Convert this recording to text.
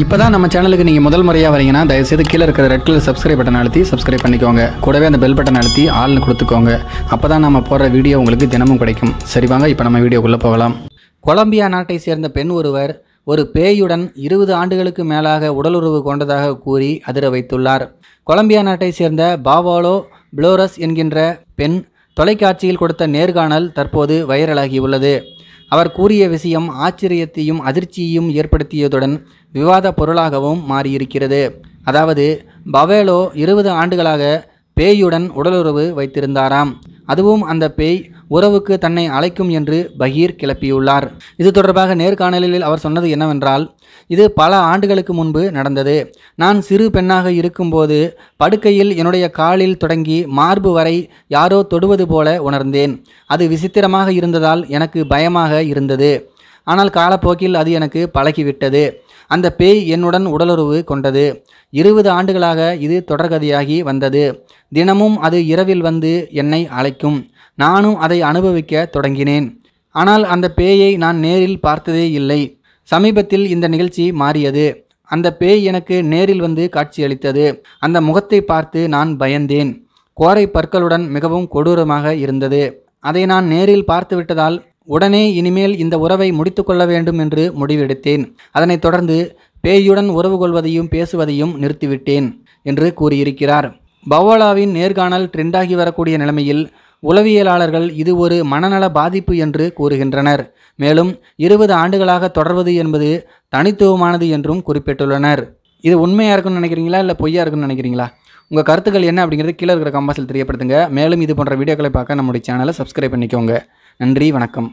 இப்போ தான் நம்ம சேனலுக்கு நீங்கள் முதல் முறையாக வரீங்கன்னா தயவுசெய்து கீழே இருக்கிற ரெட் கலர் சப்ஸ்கிரைப் பட்டன் அழுத்தி சப்ஸ்கிரைப் பண்ணிக்கோங்க கூடவே அந்த பெல் பட்டன் அழுத்தி ஆள்னு கொடுத்துக்கோங்க அப்போ தான் நம்ம போடுற வீடியோ உங்களுக்கு தினமும் கிடைக்கும் சரி வாங்க இப்போ நம்ம வீடியோக்குள்ளே போகலாம் கொலம்பியா நாட்டை சேர்ந்த பெண் ஒருவர் ஒரு பேயுடன் இருபது ஆண்டுகளுக்கு மேலாக உடலுறவு கொண்டதாக கூறி அதிர வைத்துள்ளார் கொலம்பியா நாட்டை சேர்ந்த பாவாலோ பிளோரஸ் என்கின்ற பெண் தொலைக்காட்சியில் கொடுத்த நேர்காணல் தற்போது வைரலாகியுள்ளது அவர் கூறிய விஷயம் ஆச்சரியத்தையும் அதிர்ச்சியையும் ஏற்படுத்தியதுடன் விவாத பொருளாகவும் மாறியிருக்கிறது அதாவது பவேலோ இருபது ஆண்டுகளாக பேயுடன் உடலுறவு வைத்திருந்தாராம் அதுவும் அந்த பேய் உறவுக்கு தன்னை அழைக்கும் என்று பகீர் கிளப்பியுள்ளார் இது தொடர்பாக நேர்காணலில் அவர் சொன்னது என்னவென்றால் இது பல ஆண்டுகளுக்கு முன்பு நடந்தது நான் சிறு பெண்ணாக இருக்கும்போது படுக்கையில் என்னுடைய காலில் தொடங்கி மார்பு வரை யாரோ தொடுவது போல உணர்ந்தேன் அது விசித்திரமாக இருந்ததால் எனக்கு பயமாக இருந்தது ஆனால் காலப்போக்கில் அது எனக்கு பழகிவிட்டது அந்த பேய் என்னுடன் உடலுறவு கொண்டது இருபது ஆண்டுகளாக இது தொடர்கதையாகி வந்தது தினமும் அது இரவில் வந்து என்னை அழைக்கும் நானும் அதை அனுபவிக்க தொடங்கினேன் ஆனால் அந்த பேயை நான் நேரில் பார்த்ததே இல்லை சமீபத்தில் இந்த நிகழ்ச்சி மாறியது அந்த பேய் எனக்கு நேரில் வந்து காட்சியளித்தது அந்த முகத்தை பார்த்து நான் பயந்தேன் கோரை பற்களுடன் மிகவும் கொடூரமாக இருந்தது அதை நான் நேரில் பார்த்துவிட்டதால் உடனே இனிமேல் இந்த உறவை முடித்து கொள்ள வேண்டும் என்று முடிவெடுத்தேன் அதனைத் தொடர்ந்து பேயுடன் உறவு கொள்வதையும் பேசுவதையும் நிறுத்திவிட்டேன் என்று கூறியிருக்கிறார் பவோலாவின் நேர்காணல் ட்ரெண்டாகி வரக்கூடிய நிலைமையில் உளவியலாளர்கள் இது ஒரு மனநல பாதிப்பு என்று கூறுகின்றனர் மேலும் இருபது ஆண்டுகளாக தொடர்வது என்பது தனித்துவமானது என்றும் குறிப்பிட்டுள்ளனர் இது உண்மையாக இருக்குன்னு நினைக்கிறீங்களா இல்லை பொய்யா இருக்குன்னு நினைக்கிறீங்களா உங்கள் கருத்துக்கள் என்ன அப்படிங்கிறது கீழே இருக்கிற கம்பாசில் தெரியப்படுத்துங்க மேலும் இது போன்ற வீடியோக்களை பார்க்க நம்முடைய சேனலை சப்ஸ்கிரைப் பண்ணிக்கோங்க நன்றி வணக்கம்